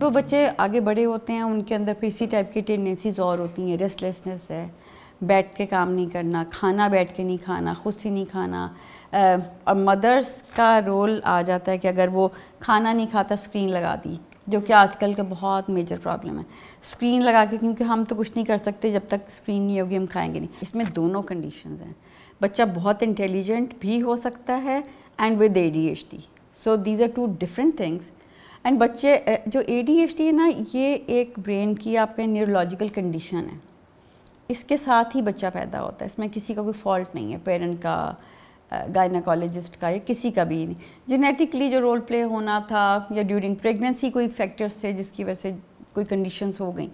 जो बच्चे आगे बड़े होते हैं उनके अंदर फिर इसी टाइप की टेंडेंसीज और होती हैं रेस्टलेसनेस है बैठ के काम नहीं करना खाना बैठ के नहीं खाना खुद से नहीं खाना और मदर्स का रोल आ जाता है कि अगर वो खाना नहीं खाता स्क्रीन लगा दी जो कि आजकल का बहुत मेजर प्रॉब्लम है स्क्रीन लगा के क्योंकि हम तो कुछ नहीं कर सकते जब तक स्क्रीन नहीं होगी हम खाएंगे नहीं इसमें दोनों कंडीशन हैं बच्चा बहुत इंटेलिजेंट भी हो सकता है and with A D H D so these are two different things and बच्चे जो ए है ना ये एक ब्रेन की आपका न्यूरोलॉजिकल कंडीशन है इसके साथ ही बच्चा पैदा होता है इसमें किसी का कोई फॉल्ट नहीं है पेरेंट का गायनाकोलॉजिस्ट का या किसी का भी नहीं जेनेटिकली जो रोल प्ले होना था या ड्यूरिंग प्रेगनेंसी कोई फैक्टर्स थे जिसकी वजह से कोई कंडीशंस हो गई